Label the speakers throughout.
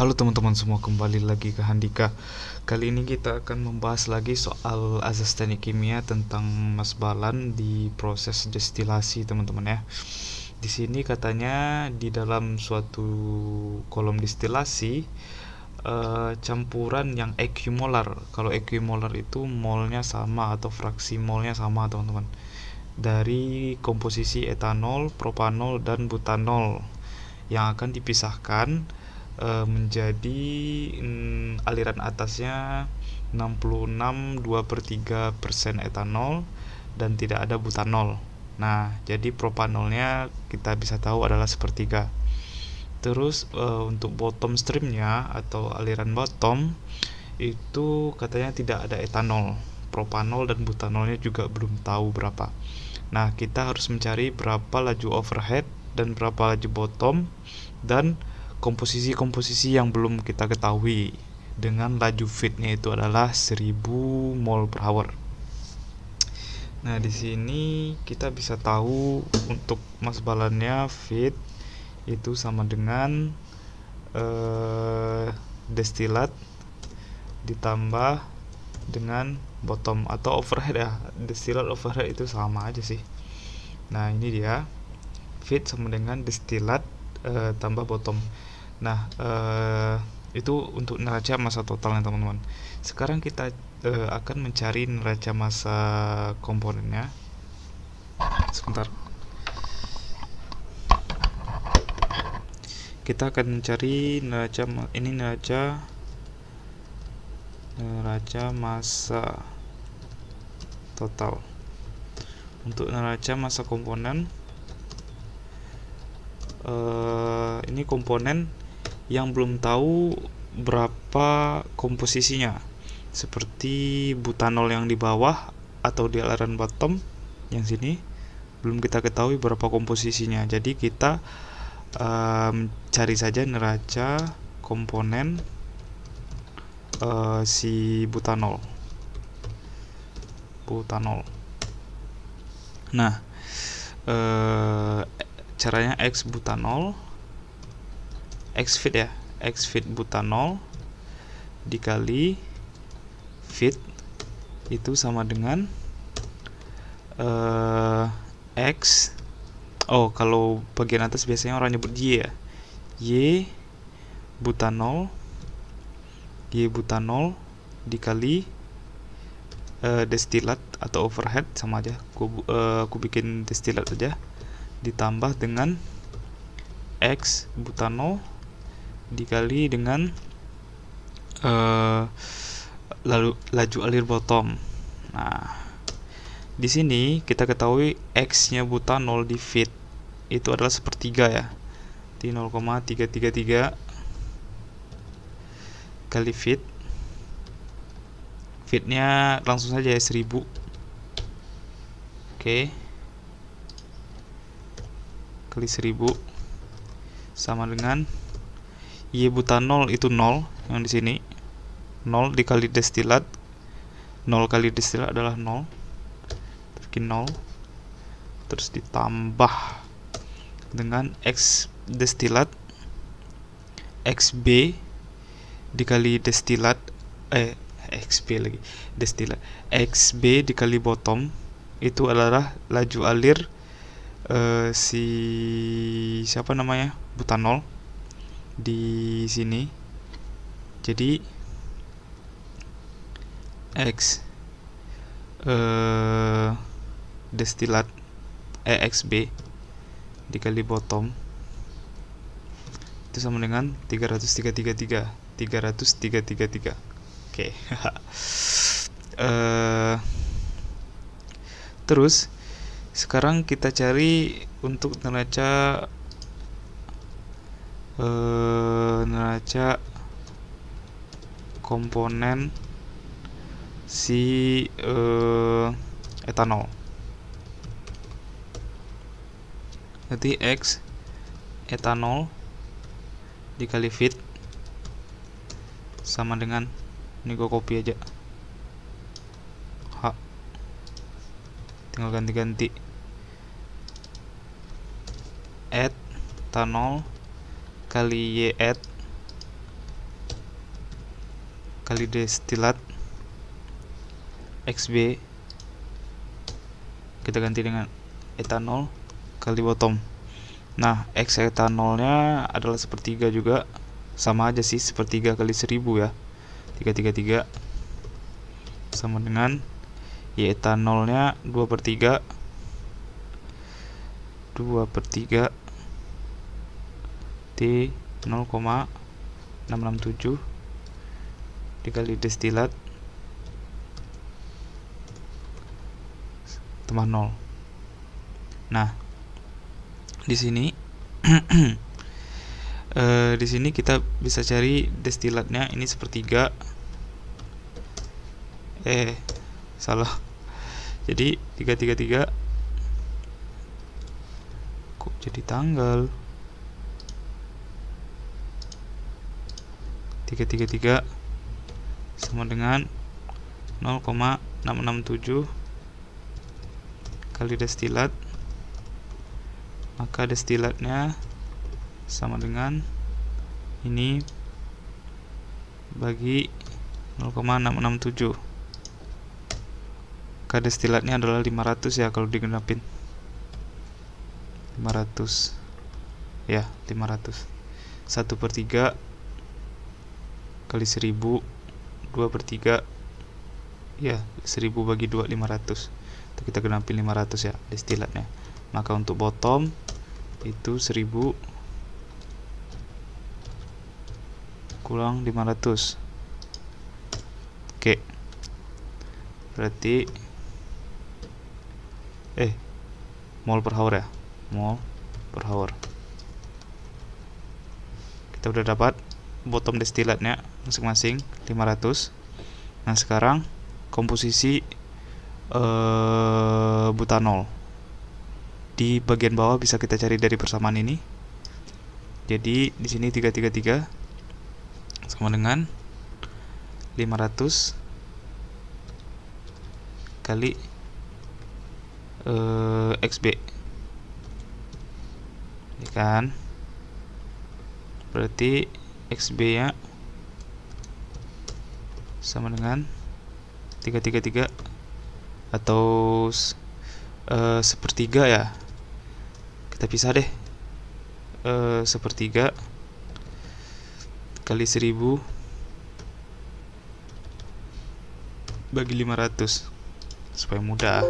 Speaker 1: Halo teman-teman semua, kembali lagi ke Handika. Kali ini kita akan membahas lagi soal azas teknik kimia tentang mas balan di proses destilasi, teman-teman ya. Di sini katanya di dalam suatu kolom destilasi eh, campuran yang ekumolar. Kalau ekumolar itu molnya sama atau fraksi molnya sama, teman-teman. Dari komposisi etanol, propanol dan butanol yang akan dipisahkan e, menjadi mm, aliran atasnya 66 2 per 3 persen etanol dan tidak ada butanol nah jadi propanolnya kita bisa tahu adalah sepertiga terus e, untuk bottom streamnya atau aliran bottom itu katanya tidak ada etanol propanol dan butanolnya juga belum tahu berapa nah kita harus mencari berapa laju overhead dan berapa laju bottom dan komposisi-komposisi yang belum kita ketahui dengan laju fitnya itu adalah 1000 mol per hour. Nah, di sini kita bisa tahu untuk mass balannya fit itu sama dengan eh, destilat ditambah dengan bottom atau overhead ya. Destilat overhead itu sama aja sih. Nah, ini dia fit sama dengan destilat uh, tambah bottom nah uh, itu untuk neraca masa totalnya teman-teman sekarang kita uh, akan mencari neraca masa komponennya sebentar kita akan mencari neraca ini neraca neraca masa total untuk neraca masa komponen uh, ini komponen yang belum tahu berapa komposisinya seperti butanol yang di bawah atau di aliran bottom yang sini belum kita ketahui berapa komposisinya jadi kita um, cari saja neraca komponen uh, si butanol butanol nah caranya X butanol X fit ya X fit butanol dikali fit itu sama dengan uh, X oh kalau bagian atas biasanya orang nyebut Y ya Y butanol Y butanol dikali uh, destilat atau overhead sama aja aku, uh, eh, aku bikin destilat aja ditambah dengan X butano dikali dengan uh, lalu laju alir bottom. Nah, di sini kita ketahui X-nya butano di fit itu adalah sepertiga ya. Di 0,333 kali fit fitnya langsung saja ya 1000 oke okay kali 1000 sama dengan Y buta 0 itu 0 yang di sini 0 dikali destilat 0 kali destilat adalah 0 bikin 0 terus ditambah dengan X destilat XB dikali destilat eh XB lagi destilat XB dikali bottom itu adalah laju alir Eh, si siapa namanya butanol di sini jadi x uh, destilat exb dikali bottom itu sama dengan 3333 3333 oke okay. eh terus sekarang kita cari untuk neraca eh, neraca komponen si eh, etanol nanti X etanol dikali fit sama dengan ini gue copy aja tinggal ganti-ganti add tanol kali y add kali destilat xb kita ganti dengan etanol kali bottom nah x etanolnya adalah sepertiga juga sama aja sih sepertiga kali seribu ya tiga tiga tiga sama dengan ya etanolnya 2 per 3 2 per 3 T 0,667 dikali destilat tambah 0 nah di sini e, di sini kita bisa cari destilatnya ini sepertiga eh salah jadi 333 kok jadi tanggal 333 sama dengan 0,667 kali destilat maka destilatnya sama dengan ini bagi 0,667 Kades silatnya adalah 500 ya kalau digenapin 500 ya 500 1 per 3 kali 1000 2 per 3 ya 1000 bagi 2 500 itu kita genapin 500 ya destilatnya maka untuk bottom itu 1000 kurang 500 oke berarti eh mol per hour ya mol per hour kita udah dapat bottom destilatnya masing-masing 500 nah sekarang komposisi uh, eh, butanol di bagian bawah bisa kita cari dari persamaan ini jadi di sini 333 sama dengan 500 kali eh, XB ya kan berarti XB ya sama dengan 333 atau eh, sepertiga ya kita pisah deh eh, sepertiga kali 1000 bagi 500 supaya mudah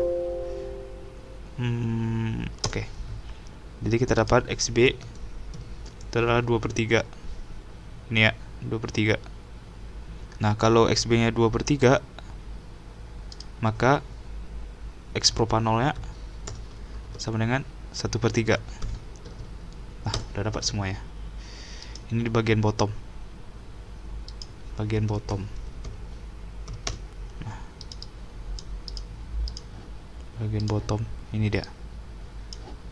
Speaker 1: hmm, oke okay. jadi kita dapat xb itu adalah 2 per 3 ini ya 2 per 3 nah kalau xb nya 2 per 3 maka x propanolnya sama dengan 1 per 3 nah udah dapat semuanya ini di bagian bottom bagian bottom bagian bottom ini dia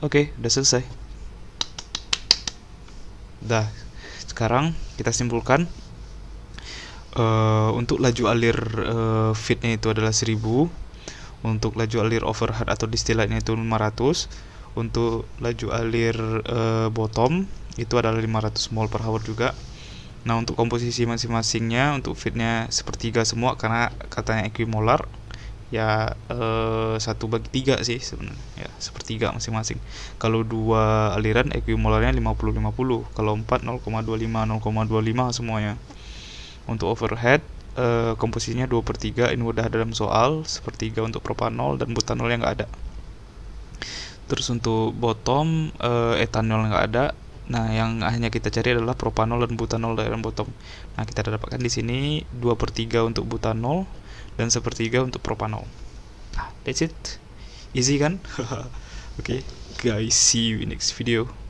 Speaker 1: oke okay, udah selesai dah sekarang kita simpulkan uh, untuk laju alir uh, eh, fitnya itu adalah 1000 untuk laju alir overhead atau distillate itu 500 untuk laju alir uh, bottom itu adalah 500 mol per hour juga nah untuk komposisi masing-masingnya untuk fitnya sepertiga semua karena katanya equimolar ya eh, satu bagi tiga sih sebenarnya ya sepertiga masing-masing kalau dua aliran ekuimolarnya 50-50 kalau 4 0,25 0,25 semuanya untuk overhead eh, komposisinya 2 per 3 ini udah dalam soal sepertiga untuk propanol dan butanol yang nggak ada terus untuk bottom eh, etanol nggak ada Nah, yang hanya kita cari adalah propanol dan butanol dari bottom. Nah, kita dapatkan di sini 2 per 3 untuk butanol, dan sepertiga untuk propanol. Nah, that's it. Easy kan? Oke, okay, guys, see you in next video.